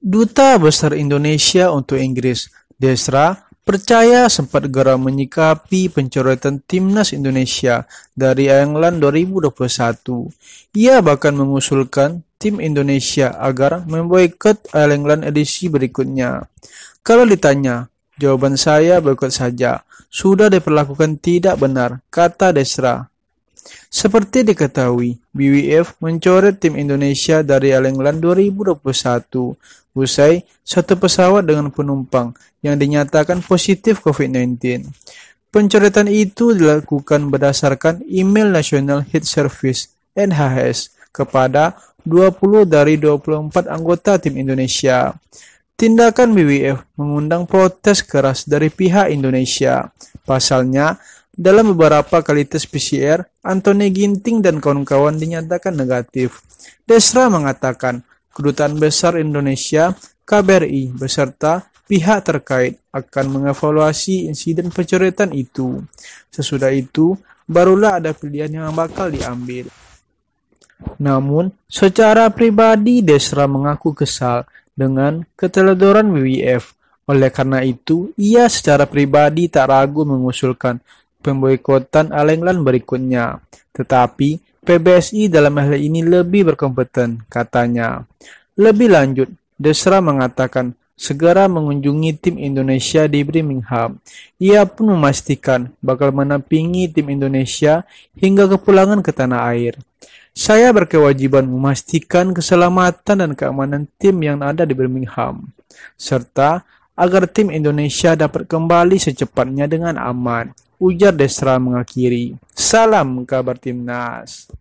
Duta Besar Indonesia untuk Inggris, Desra, percaya sempat geram menyikapi pencoretan timnas Indonesia dari England 2021. Ia bahkan mengusulkan tim Indonesia agar memboikot England edisi berikutnya. Kalau ditanya, jawaban saya boikot saja. Sudah diperlakukan tidak benar, kata Desra. Seperti diketahui, BWF mencoret tim Indonesia dari England 2021 usai satu pesawat dengan penumpang yang dinyatakan positif COVID-19. Pencoretan itu dilakukan berdasarkan email National Health Service NHS kepada 20 dari 24 anggota tim Indonesia. Tindakan WWF mengundang protes keras dari pihak Indonesia. Pasalnya, dalam beberapa kali tes PCR, Anthony Ginting dan kawan-kawan dinyatakan negatif. Desra mengatakan Kedutaan Besar Indonesia KBRI beserta pihak terkait akan mengevaluasi insiden pencoretan itu. Sesudah itu, barulah ada pilihan yang bakal diambil. Namun, secara pribadi Desra mengaku kesal dengan keteledoran WWF. Oleh karena itu, ia secara pribadi tak ragu mengusulkan pemboikotan Alenglan berikutnya. Tetapi, PBSI dalam hal ini lebih berkompeten, katanya. Lebih lanjut, Desra mengatakan segera mengunjungi tim Indonesia di Birmingham. Ia pun memastikan bakal menampingi tim Indonesia hingga kepulangan ke tanah air. Saya berkewajiban memastikan keselamatan dan keamanan tim yang ada di Birmingham, serta agar tim Indonesia dapat kembali secepatnya dengan aman, ujar Desra mengakhiri. Salam kabar timnas.